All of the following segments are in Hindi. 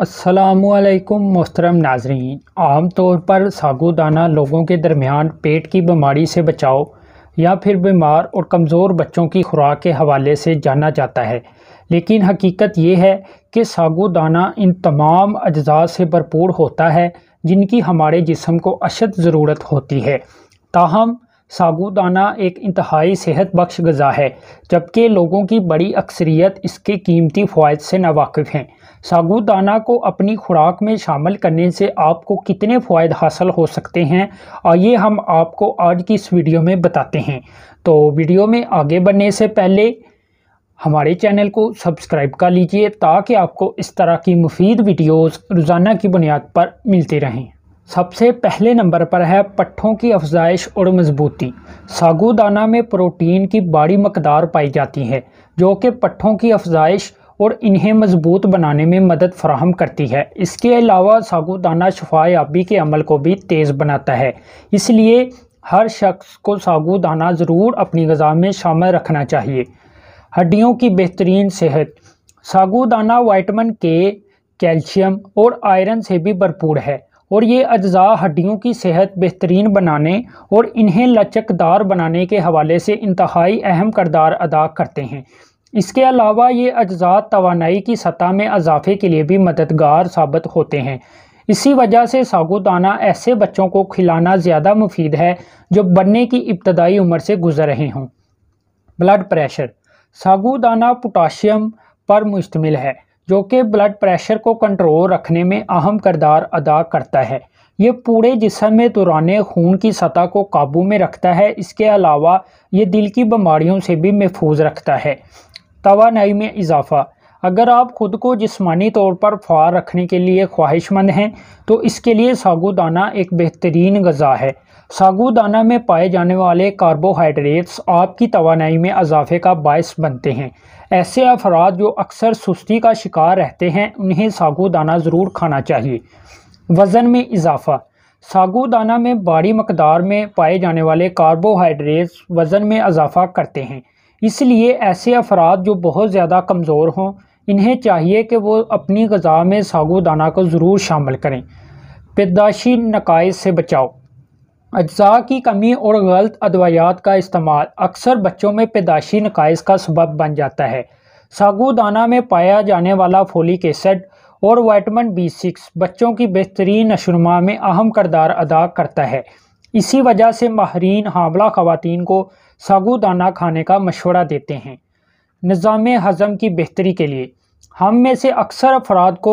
असलकुम मोहतरम नाजरीन आम तौर पर सागुदाना लोगों के दरमियान पेट की बीमारी से बचाओ या फिर बीमार और कमज़ोर बच्चों की खुराक के हवाले से जाना जाता है लेकिन हकीकत यह है कि सागुदाना इन तमाम अज्जा से भरपूर होता है जिनकी हमारे जिसम को अशद ज़रूरत होती है ताहम सागुदाना एक इंतहाई सेहत बख्श गज़ा है जबकि लोगों की बड़ी अक्सरियत इसके कीमती फ़ायद से नावाकफ़ हैं सागुदाना को अपनी खुराक में शामिल करने से आपको कितने फ़ायद हासिल हो सकते हैं आइए हम आपको आज की इस वीडियो में बताते हैं तो वीडियो में आगे बढ़ने से पहले हमारे चैनल को सब्सक्राइब कर लीजिए ताकि आपको इस तरह की मुफीद वीडियोज़ रोज़ाना की बुनियाद पर मिलती रहें सबसे पहले नंबर पर है पट्ठों की अफजाइश और मजबूती सागुदाना में प्रोटीन की बड़ी मकदार पाई जाती है जो कि पट्ठों की अफजाइश और इन्हें मजबूत बनाने में मदद फराहम करती है इसके अलावा सागुदाना शफा याबी के अमल को भी तेज़ बनाता है इसलिए हर शख्स को सागुदाना ज़रूर अपनी गज़ा में शामिल रखना चाहिए हड्डियों की बेहतरीन सेहत सागुदाना वाइटमिन के कैल्शियम और आयरन से भी भरपूर है और ये अज्जा हड्डियों की सेहत बेहतरीन बनाने और इन्हें लचकदार बनाने के हवाले से इंतहाई अहम करदार अदा करते हैं इसके अलावा ये अज्जा तोानाई की सतह में अजाफे के लिए भी मददगार साबित होते हैं इसी वजह से सागुदाना ऐसे बच्चों को खिलाना ज़्यादा मुफीद है जो बनने की इब्तदाई उम्र से गुजर रहे हों ब्लड प्रेशर सागुदाना पोटाशियम पर मुश्तमिल है जो कि ब्लड प्रेशर को कंट्रोल रखने में अहम करदार अदा करता है ये पूरे जिसम में दौरान खून की सतह को काबू में रखता है इसके अलावा ये दिल की बीमारियों से भी महफूज रखता है तोानाई में इजाफ़ा अगर आप ख़ुद को जिस्मानी तौर पर फ़ार रखने के लिए ख्वाहिशमंद हैं तो इसके लिए सागुदाना एक बेहतरीन गज़ा है सागुदाना में पाए जाने वाले कार्बोहाइड्रेट्स आपकी तोानाई में अजाफे का बायस बनते हैं ऐसे अफराद जो अक्सर सुस्ती का शिकार रहते हैं उन्हें सागुदाना ज़रूर खाना चाहिए वज़न में इजाफ़ा सागुदाना में बड़ी मकदार में पाए जाने वाले कार्बोहाइड्रेट्स वज़न में अजाफा करते हैं इसलिए ऐसे अफराद जो बहुत ज़्यादा कमज़ोर हों इन्हें चाहिए कि वो अपनी गज़ा में सागुदाना को ज़रूर शामिल करें पैदाशी नकायद से बचाओ अज्जा की कमी और गलत अदवायात का इस्तेमाल अक्सर बच्चों में पैदाशी नकायद का सबब बन जाता है सागुदाना में पाया जाने वाला फोलिक एसिड और वाइटमिन बी सिक्स बच्चों की बेहतरीन नशोनुमा में अहम करदार अदा करता है इसी वजह से माहरीन हामला ख़वान को सागुदाना खाने का मशवरा देते हैं निज़ाम हज़म की बेहतरी के लिए हम में से अक्सर अफराद को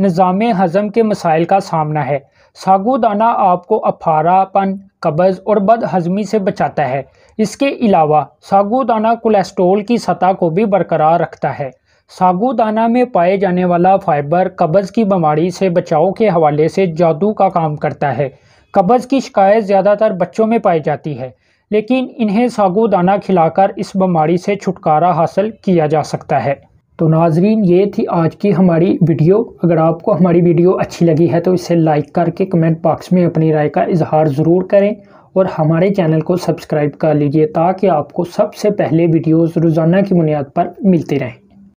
निज़ाम हज़म के मसाइल का सामना है सागुदाना आपको अफारापन कब्ज़ और बदहज़मी से बचाता है इसके अलावा सागुदाना कोलेस्ट्रोल की सतह को भी बरकरार रखता है सागुदाना में पाए जाने वाला फाइबर कब्ज़ की बीमारी से बचाव के हवाले से जादू का काम करता है कब्ज़ की शिकायत ज़्यादातर बच्चों में पाई जाती है लेकिन इन्हें सागोदाना खिलाकर इस बीमारी से छुटकारा हासिल किया जा सकता है तो नाजरीन ये थी आज की हमारी वीडियो अगर आपको हमारी वीडियो अच्छी लगी है तो इसे लाइक करके कमेंट बॉक्स में अपनी राय का इजहार ज़रूर करें और हमारे चैनल को सब्सक्राइब कर लीजिए ताकि आपको सबसे पहले वीडियोस रोज़ाना की बुनियाद पर मिलती रहें